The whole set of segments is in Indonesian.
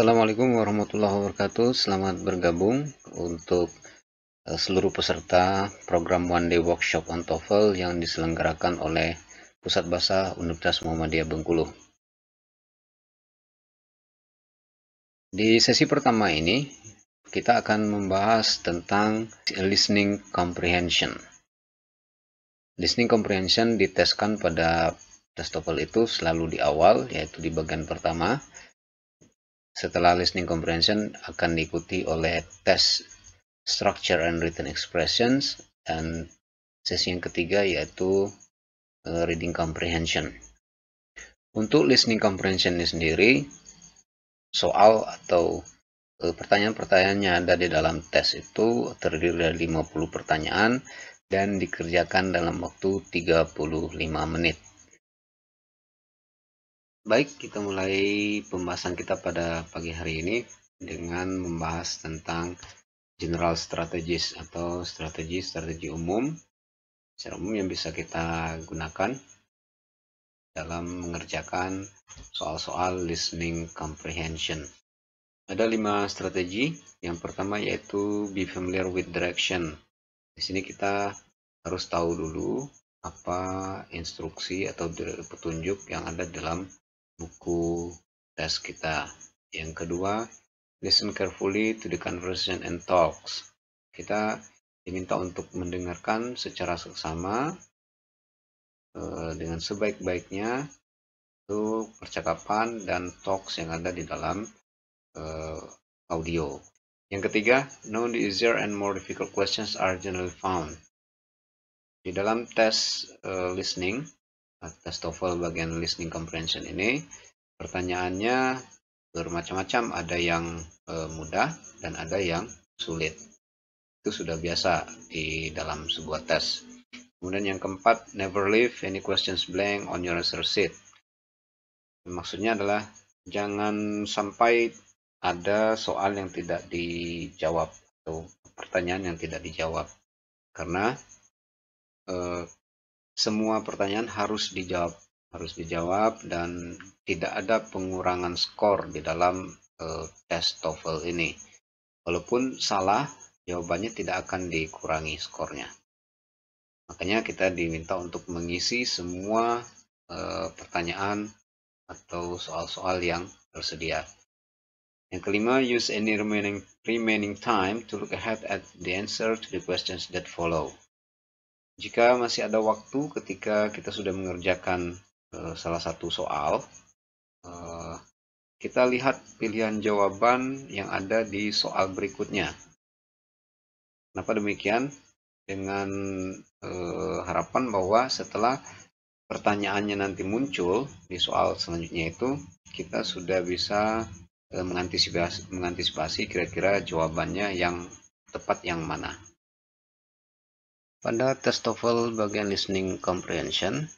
Assalamualaikum warahmatullahi wabarakatuh Selamat bergabung untuk eh, seluruh peserta program One Day Workshop on TOEFL yang diselenggarakan oleh Pusat Bahasa Universitas Muhammadiyah Bengkulu Di sesi pertama ini kita akan membahas tentang listening comprehension Listening comprehension diteskan pada tes TOEFL itu selalu di awal yaitu di bagian pertama setelah listening comprehension akan diikuti oleh tes structure and written expressions dan sesi yang ketiga yaitu eh, reading comprehension. Untuk listening comprehension ini sendiri, soal atau eh, pertanyaan-pertanyaan yang ada di dalam tes itu terdiri dari 50 pertanyaan dan dikerjakan dalam waktu 35 menit. Baik, kita mulai pembahasan kita pada pagi hari ini dengan membahas tentang general strategies atau strategi-strategi umum secara umum yang bisa kita gunakan dalam mengerjakan soal-soal listening comprehension. Ada lima strategi. Yang pertama yaitu be familiar with direction. Di sini kita harus tahu dulu apa instruksi atau petunjuk yang ada dalam buku tes kita. Yang kedua, listen carefully to the conversation and talks. Kita diminta untuk mendengarkan secara seksama eh, dengan sebaik-baiknya itu percakapan dan talks yang ada di dalam eh, audio. Yang ketiga, known the easier and more difficult questions are generally found. Di dalam tes uh, listening, atas TOEFL bagian listening comprehension ini. Pertanyaannya bermacam-macam, ada yang e, mudah dan ada yang sulit. Itu sudah biasa di dalam sebuah tes. Kemudian yang keempat, never leave any questions blank on your answer sheet. Maksudnya adalah jangan sampai ada soal yang tidak dijawab atau pertanyaan yang tidak dijawab. Karena e, semua pertanyaan harus dijawab harus dijawab dan tidak ada pengurangan skor di dalam uh, tes TOEFL ini. Walaupun salah, jawabannya tidak akan dikurangi skornya. Makanya kita diminta untuk mengisi semua uh, pertanyaan atau soal-soal yang tersedia. Yang kelima, use any remaining remaining time to look ahead at the answer to the questions that follow jika masih ada waktu ketika kita sudah mengerjakan uh, salah satu soal, uh, kita lihat pilihan jawaban yang ada di soal berikutnya. Kenapa demikian? Dengan uh, harapan bahwa setelah pertanyaannya nanti muncul di soal selanjutnya itu, kita sudah bisa mengantisipasi kira-kira jawabannya yang tepat yang mana. Pada tes TOEFL bagian listening comprehension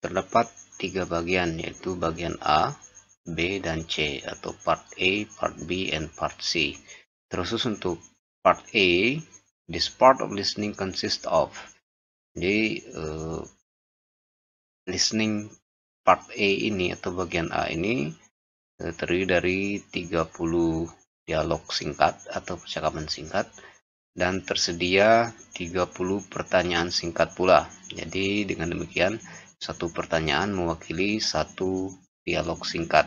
terdapat tiga bagian yaitu bagian A, B, dan C atau part A, part B, and part C. Terusus untuk part A, this part of listening consists of jadi uh, listening part A ini atau bagian A ini eh, terdiri dari 30 dialog singkat atau percakapan singkat dan tersedia 30 pertanyaan singkat pula. Jadi dengan demikian satu pertanyaan mewakili satu dialog singkat.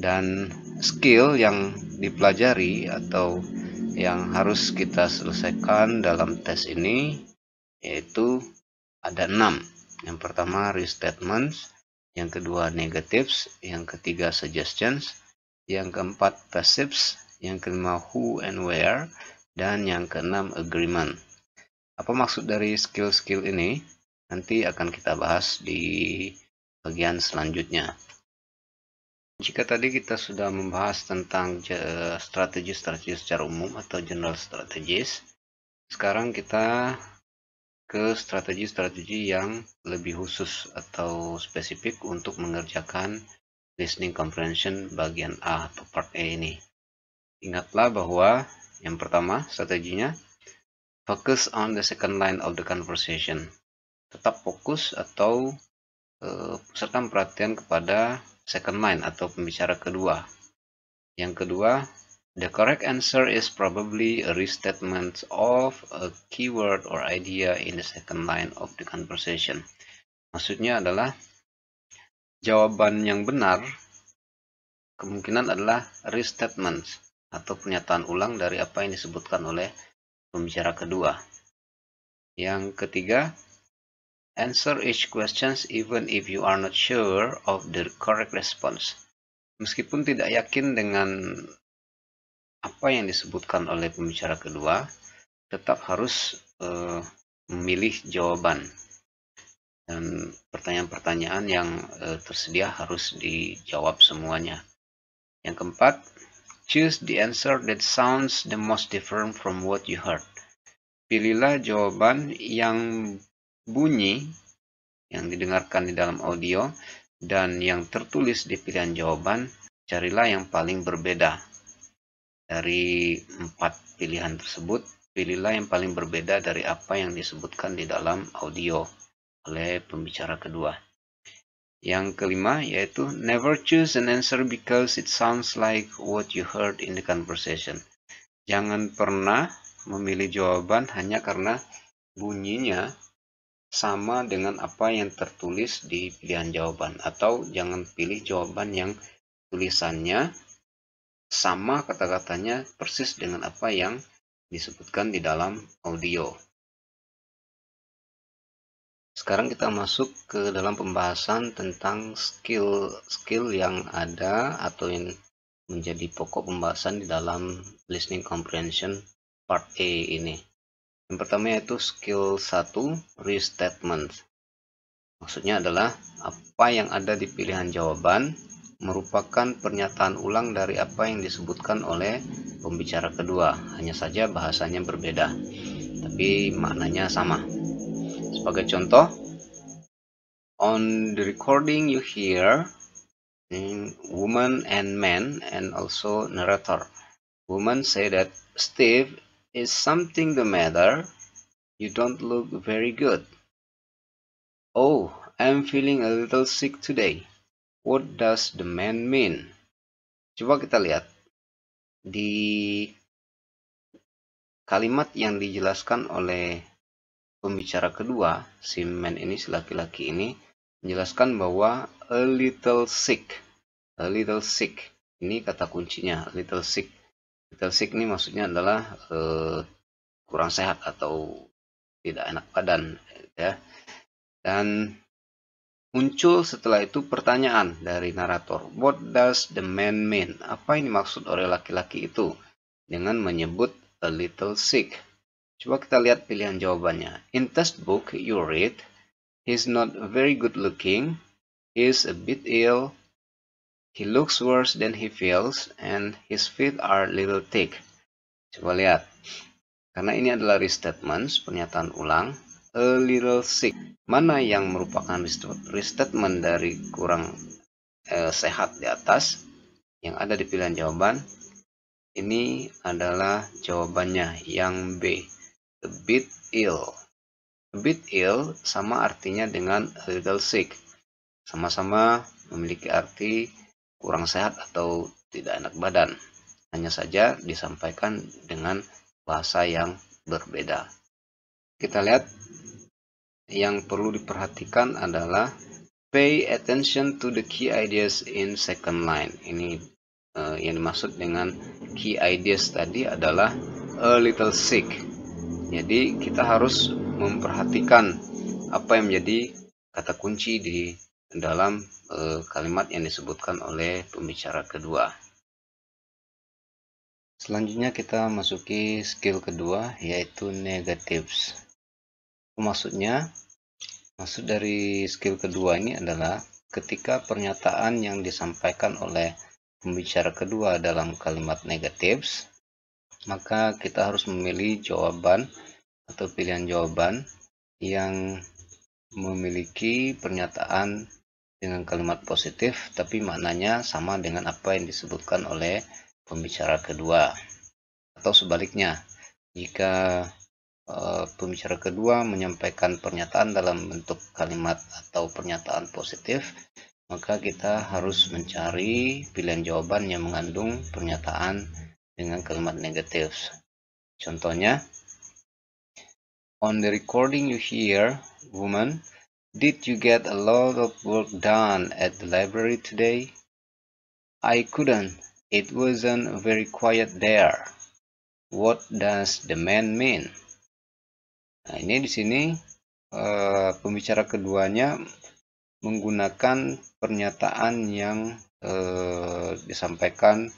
Dan skill yang dipelajari atau yang harus kita selesaikan dalam tes ini yaitu ada enam. Yang pertama restatements, yang kedua negatives, yang ketiga suggestions, yang keempat passives, yang kelima who and where, dan yang keenam, agreement. Apa maksud dari skill-skill ini? Nanti akan kita bahas di bagian selanjutnya. Jika tadi kita sudah membahas tentang strategi-strategi secara umum atau general strategies, sekarang kita ke strategi-strategi yang lebih khusus atau spesifik untuk mengerjakan listening comprehension bagian A atau part A ini. Ingatlah bahwa yang pertama, strateginya focus on the second line of the conversation. Tetap fokus atau pusatkan eh, pusatkan perhatian kepada second line atau pembicara kedua. Yang kedua, the correct answer is probably a restatement of a keyword or idea in the second line of the conversation. Maksudnya adalah jawaban yang benar kemungkinan adalah restatement atau pernyataan ulang dari apa yang disebutkan oleh pembicara kedua. Yang ketiga, answer each questions even if you are not sure of the correct response. Meskipun tidak yakin dengan apa yang disebutkan oleh pembicara kedua, tetap harus uh, memilih jawaban. Dan pertanyaan-pertanyaan yang uh, tersedia harus dijawab semuanya. Yang keempat, Choose the answer that sounds the most different from what you heard. Pilihlah jawaban yang bunyi yang didengarkan di dalam audio dan yang tertulis di pilihan jawaban, carilah yang paling berbeda. Dari empat pilihan tersebut, pilihlah yang paling berbeda dari apa yang disebutkan di dalam audio oleh pembicara kedua. Yang kelima yaitu never choose an answer because it sounds like what you heard in the conversation. Jangan pernah memilih jawaban hanya karena bunyinya sama dengan apa yang tertulis di pilihan jawaban atau jangan pilih jawaban yang tulisannya sama kata-katanya persis dengan apa yang disebutkan di dalam audio. Sekarang kita masuk ke dalam pembahasan tentang skill skill yang ada atau yang menjadi pokok pembahasan di dalam listening comprehension part A ini. Yang pertama yaitu skill 1 restatement. Maksudnya adalah apa yang ada di pilihan jawaban merupakan pernyataan ulang dari apa yang disebutkan oleh pembicara kedua, hanya saja bahasanya berbeda, tapi maknanya sama. Sebagai contoh, on the recording you hear woman and man and also narrator. Woman say that Steve is something the matter. You don't look very good. Oh, I'm feeling a little sick today. What does the man mean? Coba kita lihat di kalimat yang dijelaskan oleh pembicara kedua, si man ini, si laki-laki ini, menjelaskan bahwa a little sick, a little sick, ini kata kuncinya, a little sick. Little sick ini maksudnya adalah uh, kurang sehat atau tidak enak badan, ya. Dan muncul setelah itu pertanyaan dari narator, what does the man mean? Apa ini maksud oleh laki-laki itu dengan menyebut a little sick? Coba kita lihat pilihan jawabannya. In test book you read, he's not very good looking, he's a bit ill, he looks worse than he feels, and his feet are little thick. Coba lihat. Karena ini adalah restatements, pernyataan ulang, a little sick. Mana yang merupakan restatement dari kurang eh, sehat di atas? Yang ada di pilihan jawaban, ini adalah jawabannya yang B a bit ill. A bit ill sama artinya dengan a little sick. Sama-sama memiliki arti kurang sehat atau tidak enak badan. Hanya saja disampaikan dengan bahasa yang berbeda. Kita lihat yang perlu diperhatikan adalah pay attention to the key ideas in second line. Ini uh, yang dimaksud dengan key ideas tadi adalah a little sick jadi kita harus memperhatikan apa yang menjadi kata kunci di dalam eh, kalimat yang disebutkan oleh pembicara kedua. Selanjutnya kita masuki skill kedua yaitu negatives. Maksudnya maksud dari skill kedua ini adalah ketika pernyataan yang disampaikan oleh pembicara kedua dalam kalimat negatives maka kita harus memilih jawaban atau pilihan jawaban yang memiliki pernyataan dengan kalimat positif tapi maknanya sama dengan apa yang disebutkan oleh pembicara kedua atau sebaliknya jika e, pembicara kedua menyampaikan pernyataan dalam bentuk kalimat atau pernyataan positif maka kita harus mencari pilihan jawaban yang mengandung pernyataan dengan kalimat negatif. Contohnya, on the recording you hear, woman, did you get a lot of work done at the library today? I couldn't. It wasn't very quiet there. What does the man mean? Nah, ini di sini uh, pembicara keduanya menggunakan pernyataan yang uh, disampaikan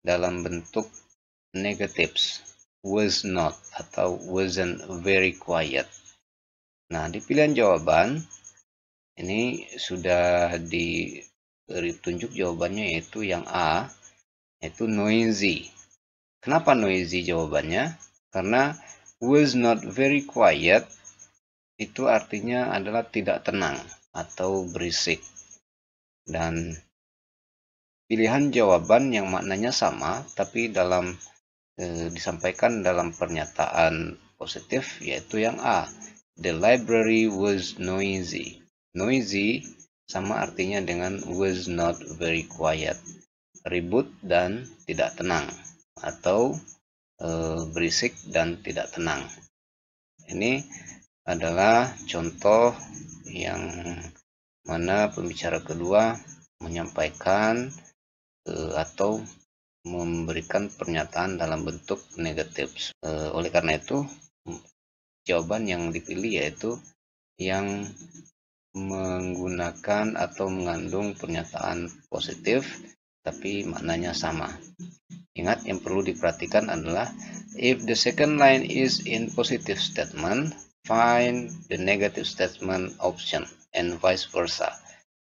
dalam bentuk negatives was not atau wasn't very quiet. Nah, di pilihan jawaban ini sudah ditunjuk jawabannya yaitu yang A yaitu noisy. Kenapa noisy jawabannya? Karena was not very quiet itu artinya adalah tidak tenang atau berisik. Dan pilihan jawaban yang maknanya sama tapi dalam E, disampaikan dalam pernyataan positif yaitu yang A. The library was noisy. Noisy sama artinya dengan was not very quiet. Ribut dan tidak tenang atau e, berisik dan tidak tenang. Ini adalah contoh yang mana pembicara kedua menyampaikan e, atau memberikan pernyataan dalam bentuk negatif. Eh, oleh karena itu, jawaban yang dipilih yaitu yang menggunakan atau mengandung pernyataan positif tapi maknanya sama. Ingat yang perlu diperhatikan adalah if the second line is in positive statement, find the negative statement option and vice versa.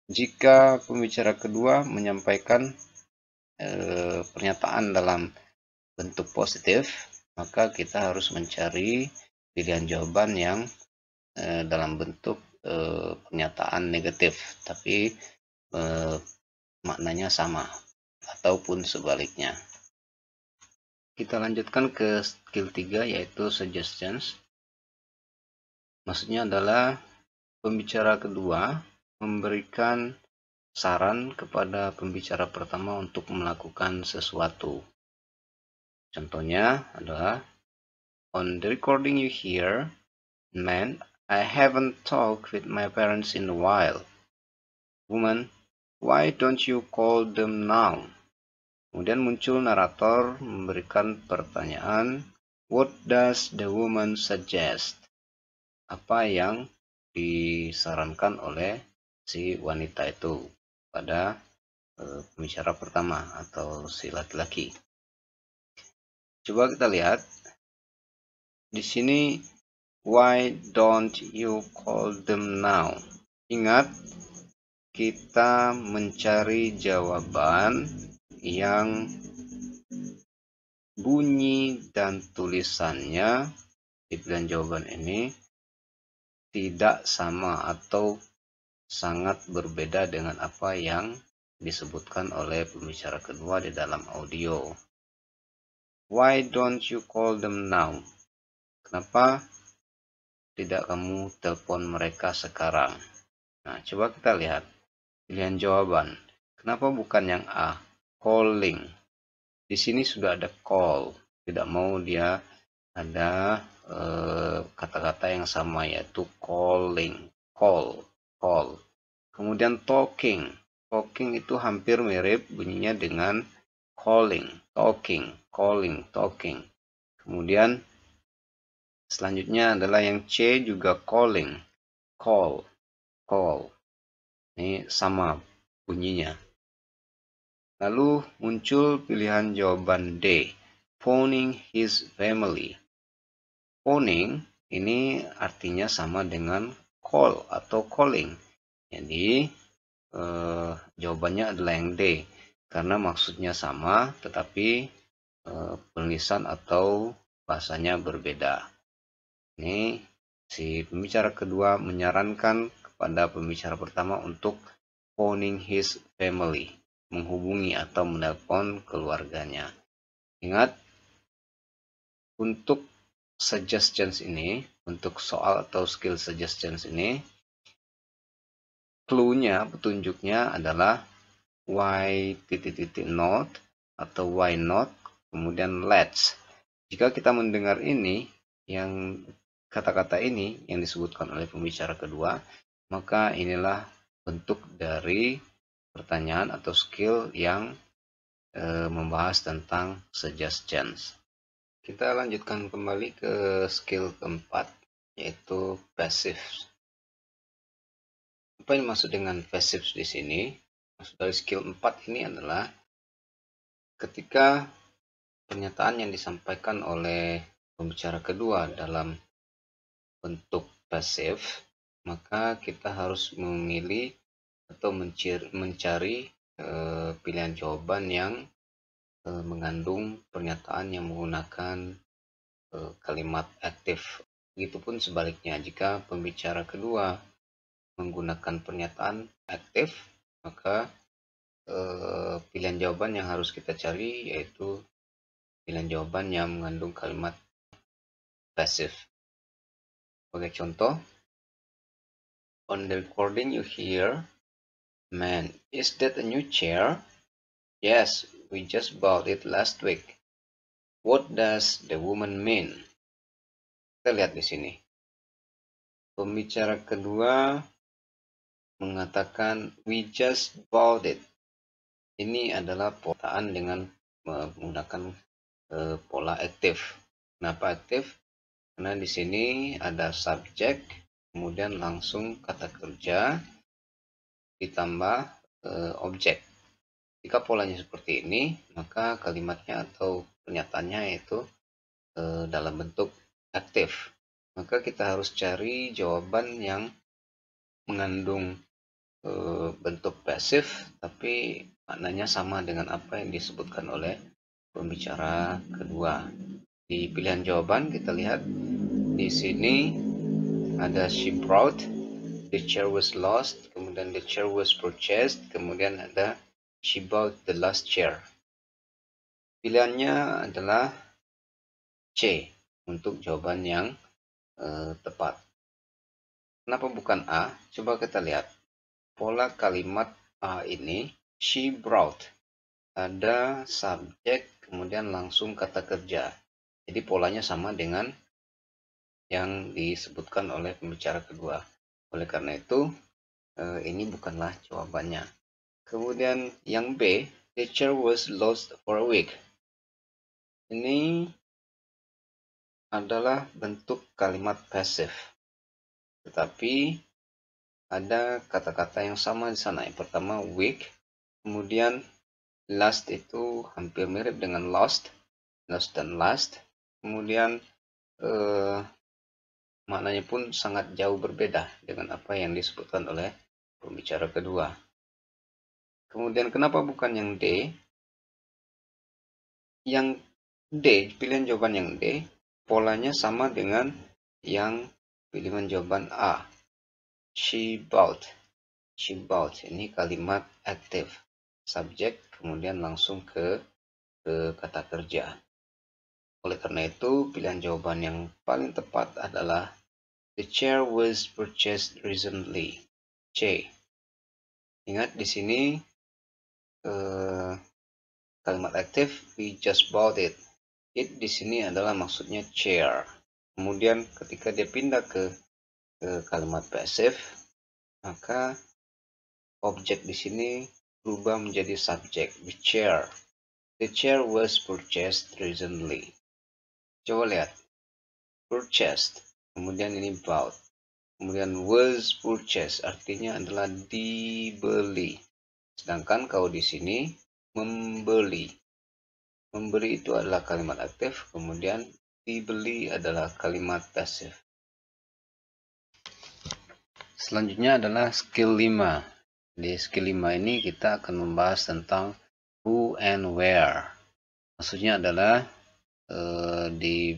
Jika pembicara kedua menyampaikan Eh, pernyataan dalam bentuk positif, maka kita harus mencari pilihan jawaban yang eh, dalam bentuk eh, pernyataan negatif, tapi maknanya sama ataupun sebaliknya. Kita lanjutkan ke skill 3 yaitu suggestions. Maksudnya adalah pembicara kedua memberikan saran kepada pembicara pertama untuk melakukan sesuatu. Contohnya adalah On the recording you hear, man, I haven't talked with my parents in a while. Woman, why don't you call them now? Kemudian muncul narator memberikan pertanyaan, What does the woman suggest? Apa yang disarankan oleh si wanita itu? pada e, eh, pembicara pertama atau si laki-laki. Coba kita lihat di sini why don't you call them now? Ingat kita mencari jawaban yang bunyi dan tulisannya di pilihan jawaban ini tidak sama atau sangat berbeda dengan apa yang disebutkan oleh pembicara kedua di dalam audio. Why don't you call them now? Kenapa tidak kamu telepon mereka sekarang? Nah, coba kita lihat pilihan jawaban. Kenapa bukan yang A? Calling. Di sini sudah ada call. Tidak mau dia ada eh, kata-kata eh, yang sama yaitu calling. Call all. Kemudian talking. Talking itu hampir mirip bunyinya dengan calling, talking, calling, talking. Kemudian selanjutnya adalah yang C juga calling, call, call. Ini sama bunyinya. Lalu muncul pilihan jawaban D, phoning his family. Phoning ini artinya sama dengan call atau calling. Jadi eh, jawabannya adalah yang D karena maksudnya sama tetapi eh, penulisan atau bahasanya berbeda. Ini si pembicara kedua menyarankan kepada pembicara pertama untuk phoning his family, menghubungi atau menelpon keluarganya. Ingat, untuk suggestions ini, untuk soal atau skill suggestions ini, clue-nya, petunjuknya adalah why titik titik not atau why not, kemudian let's. Jika kita mendengar ini, yang kata-kata ini yang disebutkan oleh pembicara kedua, maka inilah bentuk dari pertanyaan atau skill yang eh, membahas tentang suggestions kita lanjutkan kembali ke skill keempat yaitu passive apa yang dimaksud dengan passive di sini maksud dari skill 4 ini adalah ketika pernyataan yang disampaikan oleh pembicara kedua dalam bentuk passive maka kita harus memilih atau mencari, eh, pilihan jawaban yang Eh, mengandung pernyataan yang menggunakan eh, kalimat aktif. Begitupun sebaliknya, jika pembicara kedua menggunakan pernyataan aktif, maka eh, pilihan jawaban yang harus kita cari yaitu pilihan jawaban yang mengandung kalimat pasif. Sebagai contoh, on the recording you hear, man, is that a new chair? Yes, We just bought it last week. What does the woman mean? Kita lihat di sini. Pembicara kedua mengatakan we just bought it. Ini adalah perkataan dengan menggunakan uh, pola aktif. Kenapa aktif? Karena di sini ada subjek, kemudian langsung kata kerja ditambah uh, objek. Jika polanya seperti ini, maka kalimatnya atau pernyataannya itu e, dalam bentuk aktif. Maka kita harus cari jawaban yang mengandung e, bentuk pasif, tapi maknanya sama dengan apa yang disebutkan oleh pembicara kedua. Di pilihan jawaban kita lihat di sini ada she brought, the chair was lost, kemudian the chair was purchased, kemudian ada She bought the last chair. Pilihannya adalah C untuk jawaban yang uh, tepat. Kenapa bukan A? Coba kita lihat. Pola kalimat A ini, she brought. Ada subjek, kemudian langsung kata kerja. Jadi polanya sama dengan yang disebutkan oleh pembicara kedua. Oleh karena itu, eh, ini bukanlah jawabannya. Kemudian yang B, teacher was lost for a week. Ini adalah bentuk kalimat pasif. Tetapi ada kata-kata yang sama di sana. Yang pertama week, kemudian last itu hampir mirip dengan lost, lost dan last. Kemudian eh, maknanya pun sangat jauh berbeda dengan apa yang disebutkan oleh pembicara kedua. Kemudian kenapa bukan yang D? Yang D, pilihan jawaban yang D, polanya sama dengan yang pilihan jawaban A. She bought. She bought. Ini kalimat aktif. Subjek, kemudian langsung ke, ke kata kerja. Oleh karena itu, pilihan jawaban yang paling tepat adalah The chair was purchased recently. C. Ingat di sini Eh, kalimat aktif we just bought it it di sini adalah maksudnya chair kemudian ketika dia pindah ke, ke kalimat pasif maka objek di sini berubah menjadi subjek the chair the chair was purchased recently coba lihat purchased kemudian ini bought kemudian was purchased artinya adalah dibeli Sedangkan kau di sini membeli. Membeli itu adalah kalimat aktif, kemudian dibeli adalah kalimat pasif. Selanjutnya adalah skill 5. Di skill 5 ini kita akan membahas tentang who and where. Maksudnya adalah eh, di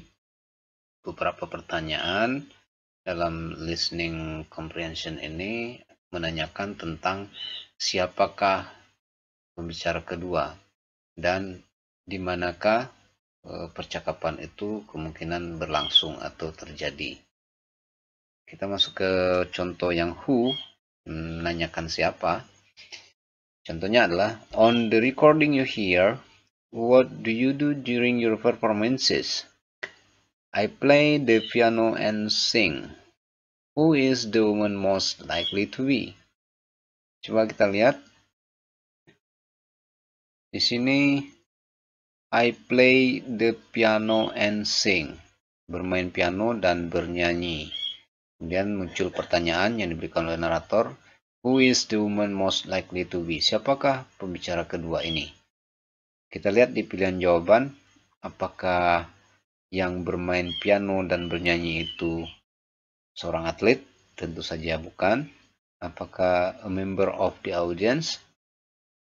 beberapa pertanyaan dalam listening comprehension ini menanyakan tentang siapakah pembicara kedua dan di manakah eh, percakapan itu kemungkinan berlangsung atau terjadi. Kita masuk ke contoh yang who menanyakan siapa. Contohnya adalah on the recording you hear, what do you do during your performances? I play the piano and sing. Who is the woman most likely to be? Coba kita lihat. Di sini I play the piano and sing. Bermain piano dan bernyanyi. Kemudian muncul pertanyaan yang diberikan oleh narator, who is the woman most likely to be? Siapakah pembicara kedua ini? Kita lihat di pilihan jawaban apakah yang bermain piano dan bernyanyi itu seorang atlet? Tentu saja bukan apakah a member of the audience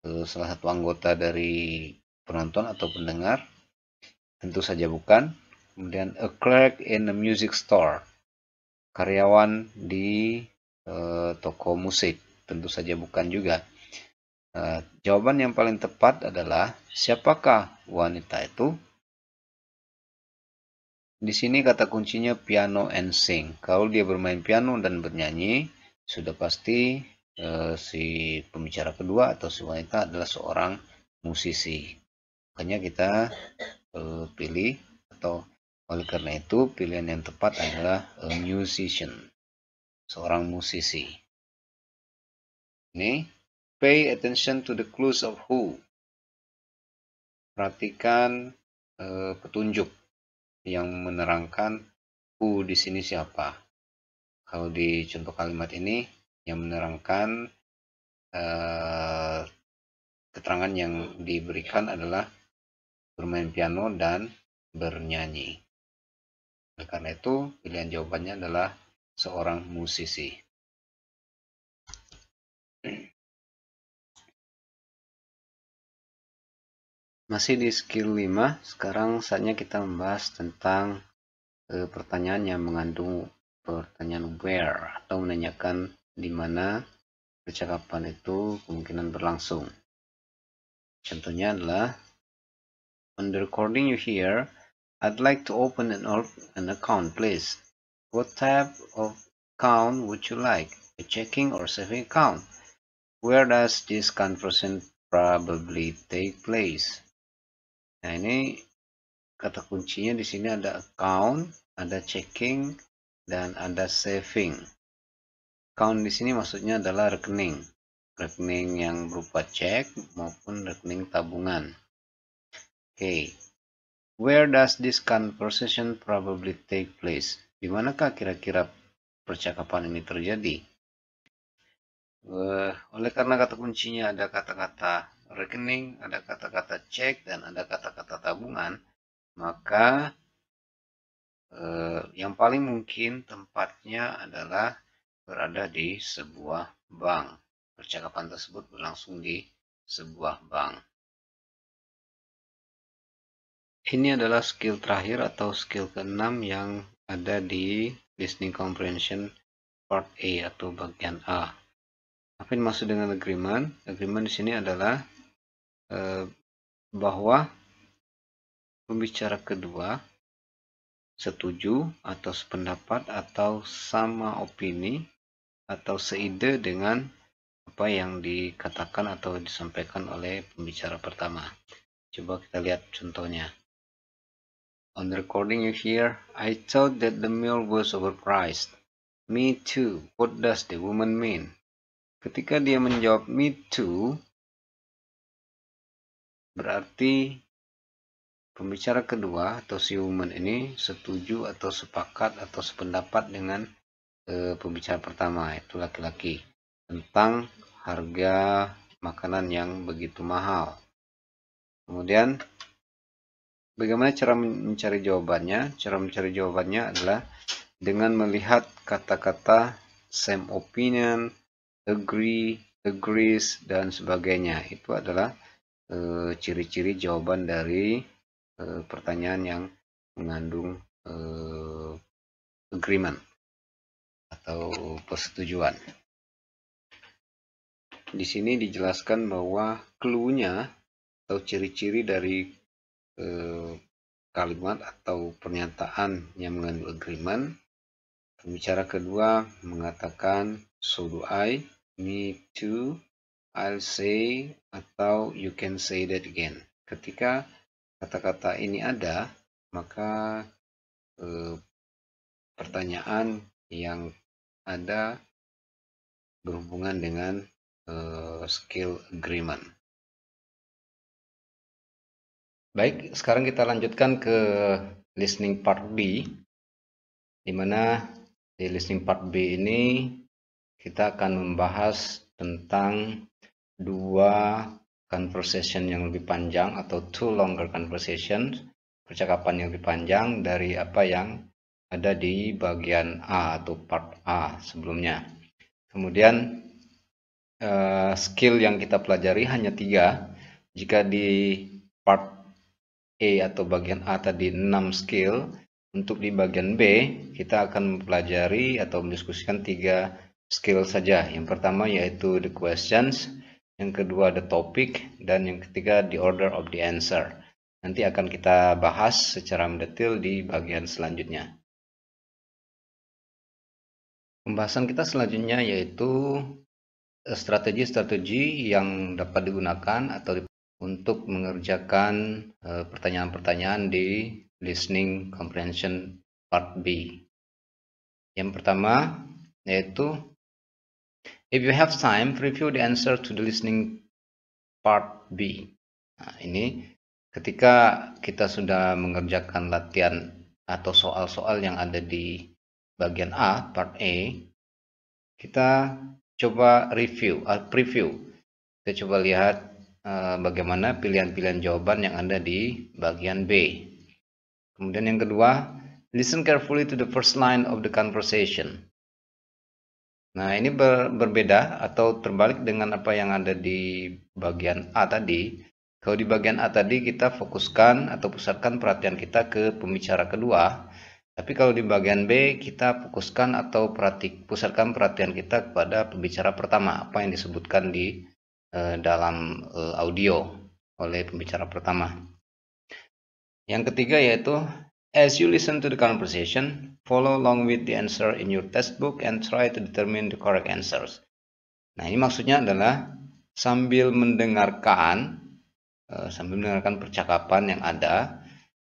e, salah satu anggota dari penonton atau pendengar tentu saja bukan kemudian a clerk in a music store karyawan di uh, toko musik tentu saja bukan juga uh, jawaban yang paling tepat adalah siapakah wanita itu di sini kata kuncinya piano and sing kalau dia bermain piano dan bernyanyi sudah pasti eh, si pembicara kedua atau si wanita adalah seorang musisi. Makanya kita eh, pilih atau oleh karena itu pilihan yang tepat adalah a eh, musician, seorang musisi. Ini pay attention to the clues of who. Perhatikan eh, petunjuk yang menerangkan who di sini siapa kalau di contoh kalimat ini yang menerangkan eh, keterangan yang diberikan adalah bermain piano dan bernyanyi. Oleh karena itu, pilihan jawabannya adalah seorang musisi. Masih di skill 5, sekarang saatnya kita membahas tentang e, pertanyaan yang mengandung pertanyaan where atau menanyakan di mana percakapan itu kemungkinan berlangsung. Contohnya adalah On the recording you hear, I'd like to open an, an account, please. What type of account would you like? A checking or saving account? Where does this conversation probably take place? Nah, ini kata kuncinya di sini ada account, ada checking, dan ada saving. Account di sini maksudnya adalah rekening, rekening yang berupa cek maupun rekening tabungan. Oke, okay. where does this conversation probably take place? Di manakah kira-kira percakapan ini terjadi? Uh, oleh karena kata kuncinya ada kata-kata rekening, ada kata-kata cek, dan ada kata-kata tabungan, maka Eh, yang paling mungkin tempatnya adalah berada di sebuah bank. Percakapan tersebut berlangsung di sebuah bank. Ini adalah skill terakhir atau skill keenam yang ada di listening comprehension part A atau bagian A. Apa yang dimaksud dengan agreement? Agreement di sini adalah eh, bahwa pembicara kedua setuju atau sependapat atau sama opini atau seide dengan apa yang dikatakan atau disampaikan oleh pembicara pertama. Coba kita lihat contohnya. On the recording you hear, I thought that the meal was overpriced. Me too. What does the woman mean? Ketika dia menjawab me too, berarti Pembicara kedua atau si woman ini setuju atau sepakat atau sependapat dengan e, pembicara pertama yaitu laki-laki tentang harga makanan yang begitu mahal. Kemudian bagaimana cara mencari jawabannya? Cara mencari jawabannya adalah dengan melihat kata-kata same opinion, agree, agrees dan sebagainya. Itu adalah eh, ciri-ciri e, ciri -ciri jawaban dari Eh, pertanyaan yang mengandung e, agreement atau persetujuan. Di sini dijelaskan bahwa clue-nya atau ciri-ciri dari e, kalimat atau pernyataan yang mengandung agreement. Pembicara kedua mengatakan so do I, me too, I'll say, atau you can say that again. Ketika kata-kata ini ada, maka e, pertanyaan yang ada berhubungan dengan e, skill agreement. Baik, sekarang kita lanjutkan ke listening part B, di mana di listening part B ini kita akan membahas tentang dua conversation yang lebih panjang atau two longer conversations percakapan yang lebih panjang dari apa yang ada di bagian A atau part A sebelumnya. Kemudian eh, skill yang kita pelajari hanya tiga. Jika di part A atau bagian A tadi 6 skill, untuk di bagian B kita akan mempelajari atau mendiskusikan tiga skill saja. Yang pertama yaitu the questions, yang kedua the topic, dan yang ketiga the order of the answer. Nanti akan kita bahas secara mendetail di bagian selanjutnya. Pembahasan kita selanjutnya yaitu eh, strategi-strategi yang dapat digunakan atau untuk mengerjakan eh, pertanyaan-pertanyaan di listening comprehension part B. Yang pertama yaitu If you have time, review the answer to the listening part B. Nah, ini ketika kita sudah mengerjakan latihan atau soal-soal yang ada di bagian A, part A, kita coba review, uh, preview. Kita coba lihat uh, bagaimana pilihan-pilihan jawaban yang ada di bagian B. Kemudian yang kedua, listen carefully to the first line of the conversation. Nah, ini ber, berbeda atau terbalik dengan apa yang ada di bagian A tadi. Kalau di bagian A tadi kita fokuskan atau pusatkan perhatian kita ke pembicara kedua. Tapi kalau di bagian B kita fokuskan atau perhati, pusatkan perhatian kita kepada pembicara pertama, apa yang disebutkan di eh, dalam eh, audio oleh pembicara pertama. Yang ketiga yaitu As you listen to the conversation, follow along with the answer in your textbook and try to determine the correct answers. Nah, ini maksudnya adalah sambil mendengarkan eh, sambil mendengarkan percakapan yang ada.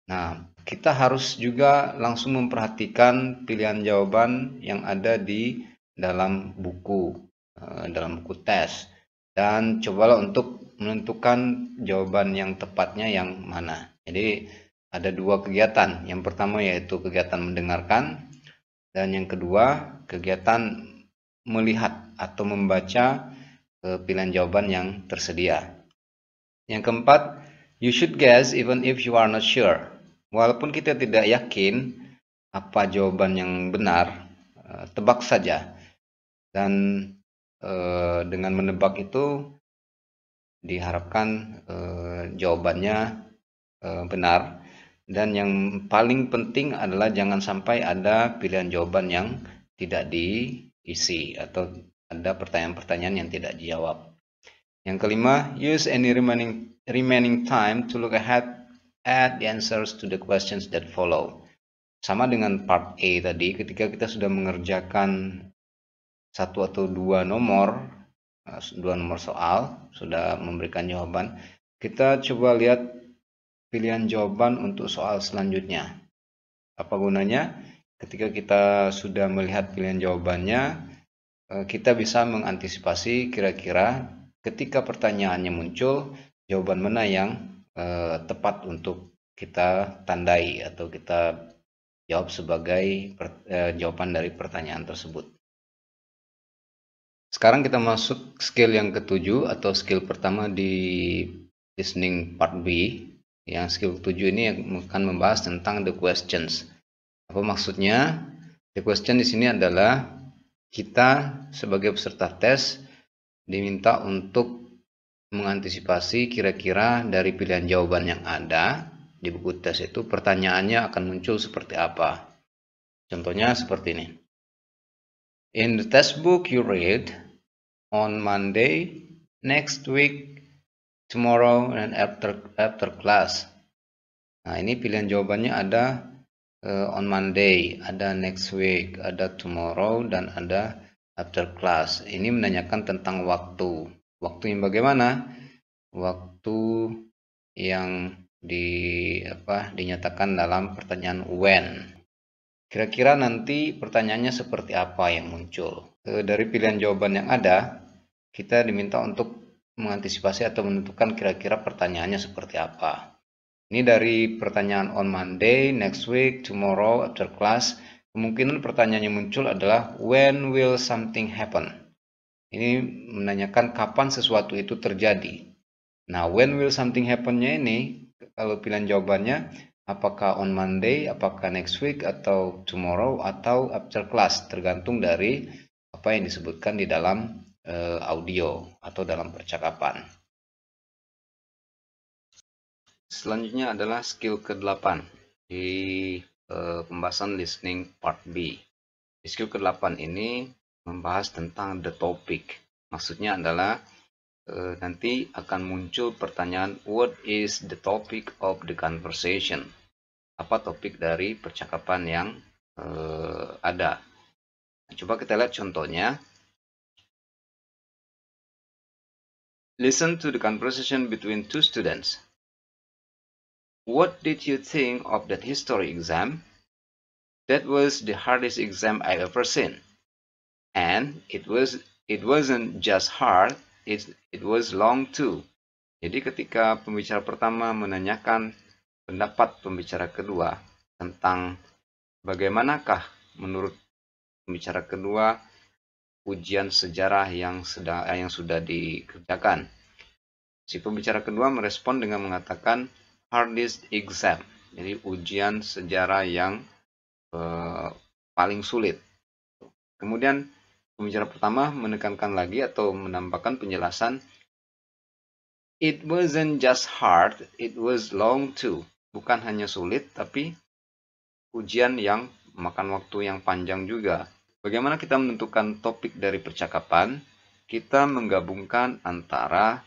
Nah, kita harus juga langsung memperhatikan pilihan jawaban yang ada di dalam buku eh, dalam buku tes dan cobalah untuk menentukan jawaban yang tepatnya yang mana. Jadi ada dua kegiatan. Yang pertama yaitu kegiatan mendengarkan dan yang kedua kegiatan melihat atau membaca pilihan jawaban yang tersedia. Yang keempat, you should guess even if you are not sure. Walaupun kita tidak yakin apa jawaban yang benar, eh, tebak saja. Dan eh, dengan menebak itu diharapkan eh, jawabannya eh, benar dan yang paling penting adalah jangan sampai ada pilihan jawaban yang tidak diisi atau ada pertanyaan-pertanyaan yang tidak dijawab. Yang kelima, use any remaining remaining time to look ahead at the answers to the questions that follow. Sama dengan part A tadi, ketika kita sudah mengerjakan satu atau dua nomor, eh, dua nomor soal, sudah memberikan jawaban, kita coba lihat pilihan jawaban untuk soal selanjutnya. Apa gunanya? Ketika kita sudah melihat pilihan jawabannya, eh, kita bisa mengantisipasi kira-kira ketika pertanyaannya muncul, jawaban mana yang eh, tepat untuk kita tandai atau kita jawab sebagai eh, jawaban dari pertanyaan tersebut. Sekarang kita masuk skill yang ketujuh atau skill pertama di listening part B yang skill 7 ini akan membahas tentang the questions. Apa maksudnya? The question di sini adalah kita sebagai peserta tes diminta untuk mengantisipasi kira-kira dari pilihan jawaban yang ada di buku tes itu pertanyaannya akan muncul seperti apa. Contohnya seperti ini. In the test book you read on Monday next week tomorrow and after after class nah ini pilihan jawabannya ada uh, on Monday ada next week ada tomorrow dan ada after class ini menanyakan tentang waktu waktu yang bagaimana waktu yang di apa dinyatakan dalam pertanyaan when Kira-kira nanti pertanyaannya seperti apa yang muncul? Eh, dari pilihan jawaban yang ada, kita diminta untuk mengantisipasi atau menentukan kira-kira pertanyaannya seperti apa. Ini dari pertanyaan on Monday, next week, tomorrow, after class. Kemungkinan pertanyaannya muncul adalah when will something happen? Ini menanyakan kapan sesuatu itu terjadi. Nah, when will something happen-nya ini kalau pilihan jawabannya apakah on Monday, apakah next week atau tomorrow atau after class tergantung dari apa yang disebutkan di dalam eh, audio atau dalam percakapan. Selanjutnya adalah skill ke-8 di eh, pembahasan listening part B. Di skill ke-8 ini membahas tentang the topic. Maksudnya adalah eh, nanti akan muncul pertanyaan what is the topic of the conversation? Apa topik dari percakapan yang eh, ada? coba kita lihat contohnya Listen to the conversation between two students. What did you think of that history exam? That was the hardest exam I ever seen. And it was it wasn't just hard, it it was long too. Jadi ketika pembicara pertama menanyakan pendapat pembicara kedua tentang bagaimanakah menurut pembicara kedua ujian sejarah yang sedang eh, yang sudah dikerjakan. Si pembicara kedua merespon dengan mengatakan hardest exam, jadi ujian sejarah yang eh, paling sulit. Kemudian pembicara pertama menekankan lagi atau menampakkan penjelasan it wasn't just hard, it was long too. Bukan hanya sulit tapi ujian yang makan waktu yang panjang juga. Bagaimana kita menentukan topik dari percakapan? Kita menggabungkan antara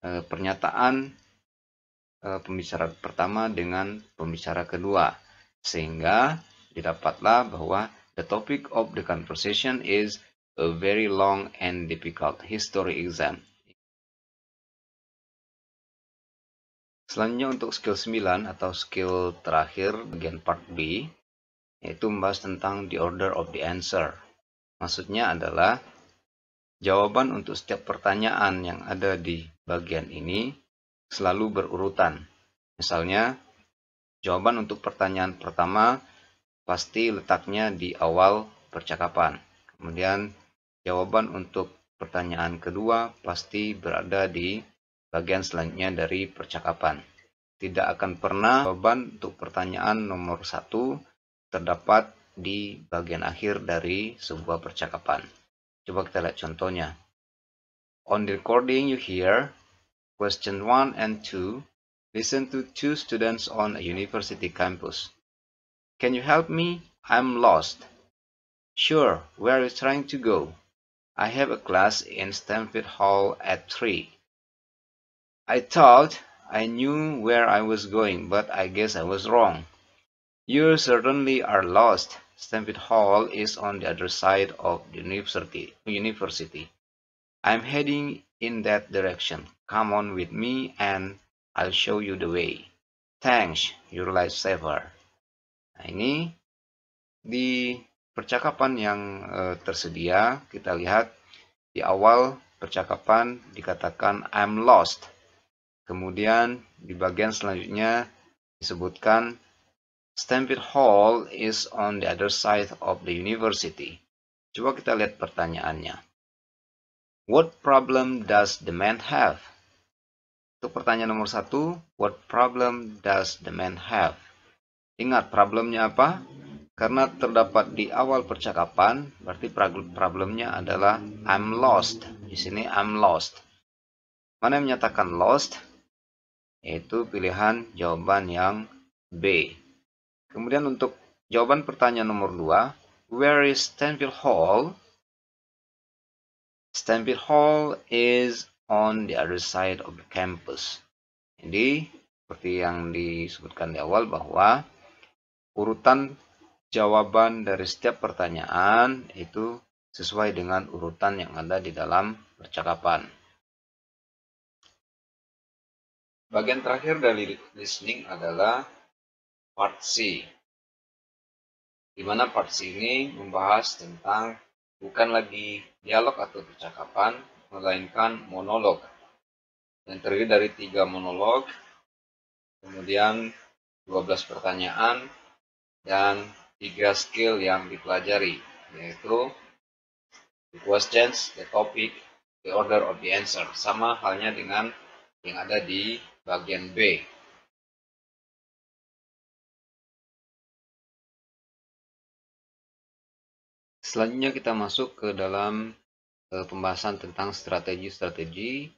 e, pernyataan e, pembicara pertama dengan pembicara kedua, sehingga didapatlah bahwa the topic of the conversation is a very long and difficult history exam. Selanjutnya untuk skill 9 atau skill terakhir bagian part B, yaitu membahas tentang the order of the answer. Maksudnya adalah jawaban untuk setiap pertanyaan yang ada di bagian ini selalu berurutan. Misalnya, jawaban untuk pertanyaan pertama pasti letaknya di awal percakapan. Kemudian, jawaban untuk pertanyaan kedua pasti berada di bagian selanjutnya dari percakapan. Tidak akan pernah jawaban untuk pertanyaan nomor satu terdapat di bagian akhir dari sebuah percakapan. Coba kita lihat contohnya. On the recording you hear question 1 and 2 listen to two students on a university campus. Can you help me? I'm lost. Sure, where are you trying to go? I have a class in Stanford Hall at 3. I thought I knew where I was going, but I guess I was wrong. You certainly are lost. Stanford Hall is on the other side of the university. university. I'm heading in that direction. Come on with me and I'll show you the way. Thanks, your saver. Nah, ini di percakapan yang uh, tersedia, kita lihat di awal percakapan dikatakan I'm lost. Kemudian di bagian selanjutnya disebutkan Stampede Hall is on the other side of the university. Coba kita lihat pertanyaannya. What problem does the man have? Untuk pertanyaan nomor satu, what problem does the man have? Ingat, problemnya apa? Karena terdapat di awal percakapan, berarti problemnya adalah I'm lost. Di sini I'm lost. Mana yang menyatakan lost? Yaitu pilihan jawaban yang B. Kemudian untuk jawaban pertanyaan nomor 2, where is Stanfield Hall? Stanfield Hall is on the other side of the campus. Jadi, seperti yang disebutkan di awal bahwa urutan jawaban dari setiap pertanyaan itu sesuai dengan urutan yang ada di dalam percakapan. Bagian terakhir dari listening adalah part C. Di mana part C ini membahas tentang bukan lagi dialog atau percakapan, melainkan monolog. Yang terdiri dari tiga monolog, kemudian 12 pertanyaan, dan tiga skill yang dipelajari, yaitu the questions, the topic, the order of the answer. Sama halnya dengan yang ada di bagian B. Selanjutnya kita masuk ke dalam eh, pembahasan tentang strategi-strategi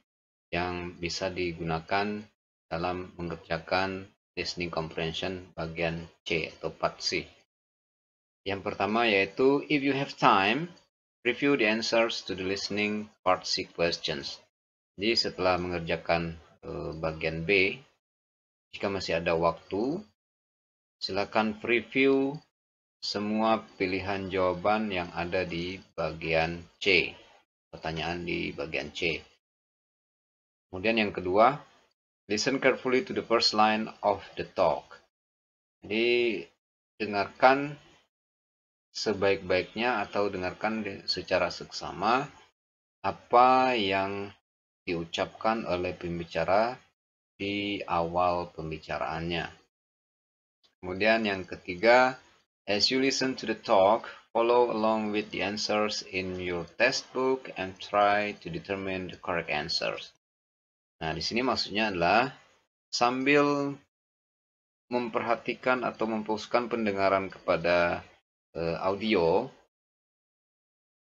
yang bisa digunakan dalam mengerjakan listening comprehension bagian C atau part C. Yang pertama yaitu if you have time, review the answers to the listening part C questions. Jadi setelah mengerjakan eh, bagian B, jika masih ada waktu, silakan review semua pilihan jawaban yang ada di bagian C. Pertanyaan di bagian C. Kemudian yang kedua, listen carefully to the first line of the talk. Jadi, dengarkan sebaik-baiknya atau dengarkan secara seksama apa yang diucapkan oleh pembicara di awal pembicaraannya. Kemudian yang ketiga, As you listen to the talk, follow along with the answers in your test book and try to determine the correct answers. Nah, di sini maksudnya adalah sambil memperhatikan atau memfokuskan pendengaran kepada uh, audio,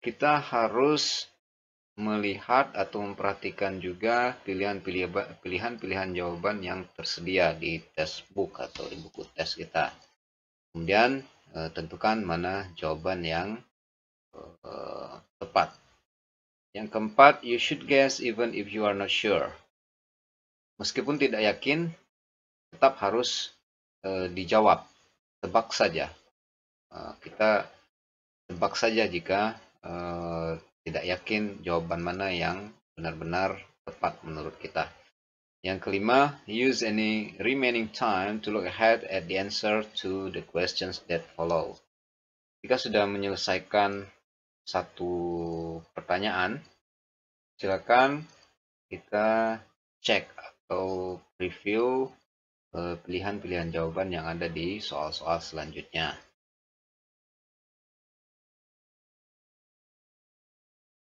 kita harus melihat atau memperhatikan juga pilihan-pilihan jawaban yang tersedia di test book atau di buku tes kita. Kemudian Eh, tentukan mana jawaban yang uh, tepat. Yang keempat, you should guess even if you are not sure. Meskipun tidak yakin, tetap harus uh, dijawab. Tebak saja. Uh, kita tebak saja jika uh, tidak yakin jawaban mana yang benar-benar tepat menurut kita. Yang kelima, use any remaining time to look ahead at the answer to the questions that follow. Jika sudah menyelesaikan satu pertanyaan, silakan kita cek atau preview eh, pilihan-pilihan jawaban yang ada di soal-soal selanjutnya.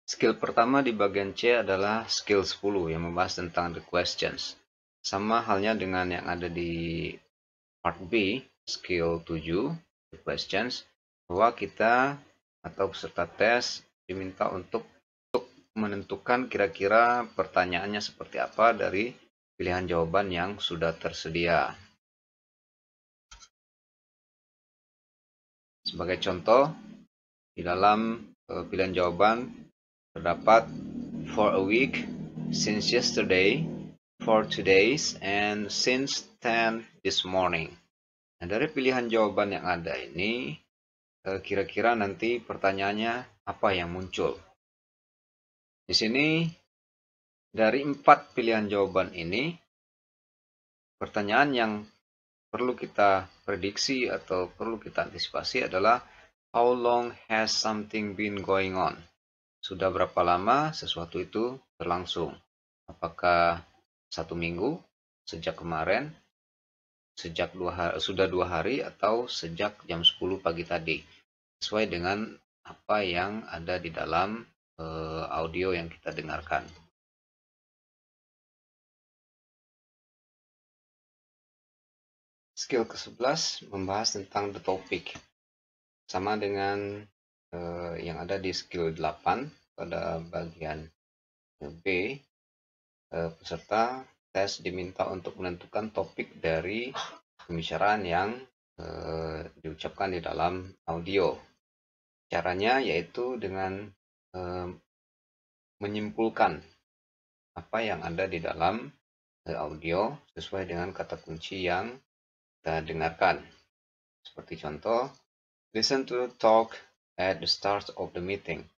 Skill pertama di bagian C adalah skill 10 yang membahas tentang the questions. Sama halnya dengan yang ada di part B, skill 7, the questions, bahwa kita atau peserta tes diminta untuk, untuk menentukan kira-kira pertanyaannya seperti apa dari pilihan jawaban yang sudah tersedia. Sebagai contoh, di dalam eh, pilihan jawaban terdapat for a week, since yesterday, for two days, and since ten this morning. Nah, dari pilihan jawaban yang ada ini, eh, kira-kira nanti pertanyaannya apa yang muncul. Di sini, dari empat pilihan jawaban ini, pertanyaan yang perlu kita prediksi atau perlu kita antisipasi adalah how long has something been going on? sudah berapa lama sesuatu itu berlangsung. Apakah satu minggu sejak kemarin, sejak dua hari, sudah dua hari atau sejak jam 10 pagi tadi, sesuai dengan apa yang ada di dalam eh, audio yang kita dengarkan. Skill ke-11 membahas tentang the topic. Sama dengan eh, yang ada di skill 8 pada bagian B eh, peserta tes diminta untuk menentukan topik dari pembicaraan yang eh, diucapkan di dalam audio caranya yaitu dengan eh, menyimpulkan apa yang ada di dalam eh, audio sesuai dengan kata kunci yang kita dengarkan. Seperti contoh, listen to talk at the start of the meeting.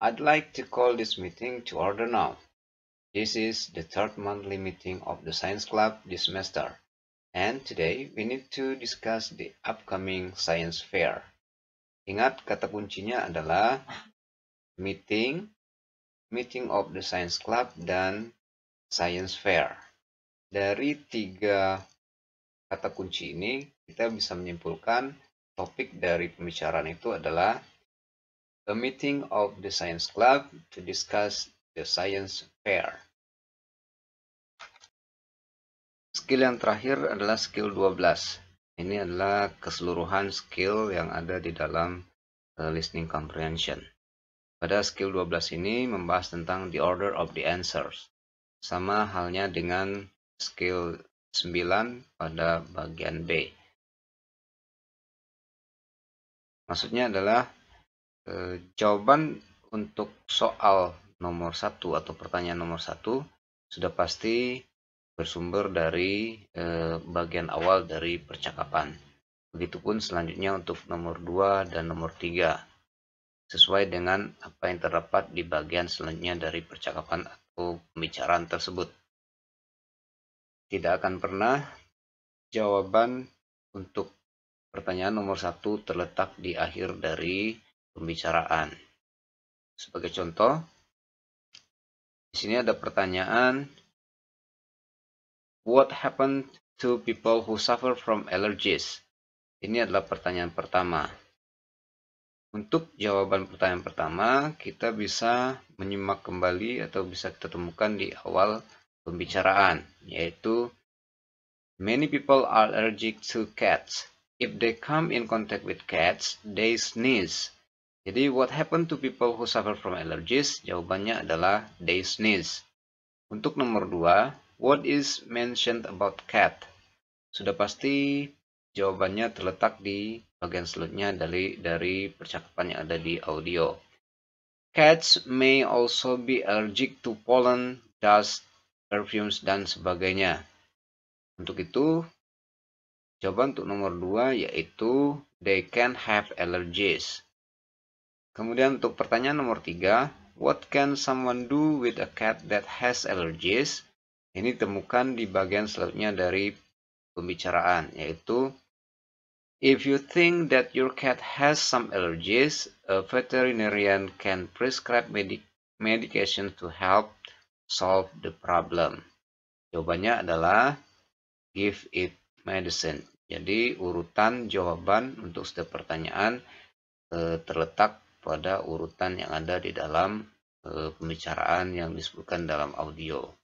I'd like to call this meeting to order now. This is the third monthly meeting of the Science Club this semester, and today we need to discuss the upcoming science fair. Ingat kata kuncinya adalah meeting, meeting of the Science Club, dan science fair. Dari tiga kata kunci ini, kita bisa menyimpulkan topik dari pembicaraan itu adalah the meeting of the science club to discuss the science fair. Skill yang terakhir adalah skill 12. Ini adalah keseluruhan skill yang ada di dalam eh, listening comprehension. Pada skill 12 ini membahas tentang the order of the answers. Sama halnya dengan skill 9 pada bagian B. Maksudnya adalah e, jawaban untuk soal nomor satu atau pertanyaan nomor satu sudah pasti bersumber dari e, bagian awal dari percakapan. Begitupun selanjutnya untuk nomor dua dan nomor tiga sesuai dengan apa yang terdapat di bagian selanjutnya dari percakapan atau pembicaraan tersebut. Tidak akan pernah jawaban untuk Pertanyaan nomor satu terletak di akhir dari pembicaraan. Sebagai contoh, di sini ada pertanyaan, What happened to people who suffer from allergies? Ini adalah pertanyaan pertama. Untuk jawaban pertanyaan pertama, kita bisa menyimak kembali atau bisa kita temukan di awal pembicaraan, yaitu Many people are allergic to cats if they come in contact with cats, they sneeze. Jadi, what happened to people who suffer from allergies? Jawabannya adalah they sneeze. Untuk nomor dua, what is mentioned about cat? Sudah pasti jawabannya terletak di bagian selanjutnya dari, dari percakapan yang ada di audio. Cats may also be allergic to pollen, dust, perfumes, dan sebagainya. Untuk itu, coba untuk nomor 2 yaitu they can have allergies. Kemudian untuk pertanyaan nomor 3, what can someone do with a cat that has allergies? Ini temukan di bagian selanjutnya dari pembicaraan yaitu If you think that your cat has some allergies, a veterinarian can prescribe medic medication to help solve the problem. Jawabannya adalah give it medicine. Jadi urutan jawaban untuk setiap pertanyaan e, terletak pada urutan yang ada di dalam e, pembicaraan yang disebutkan dalam audio.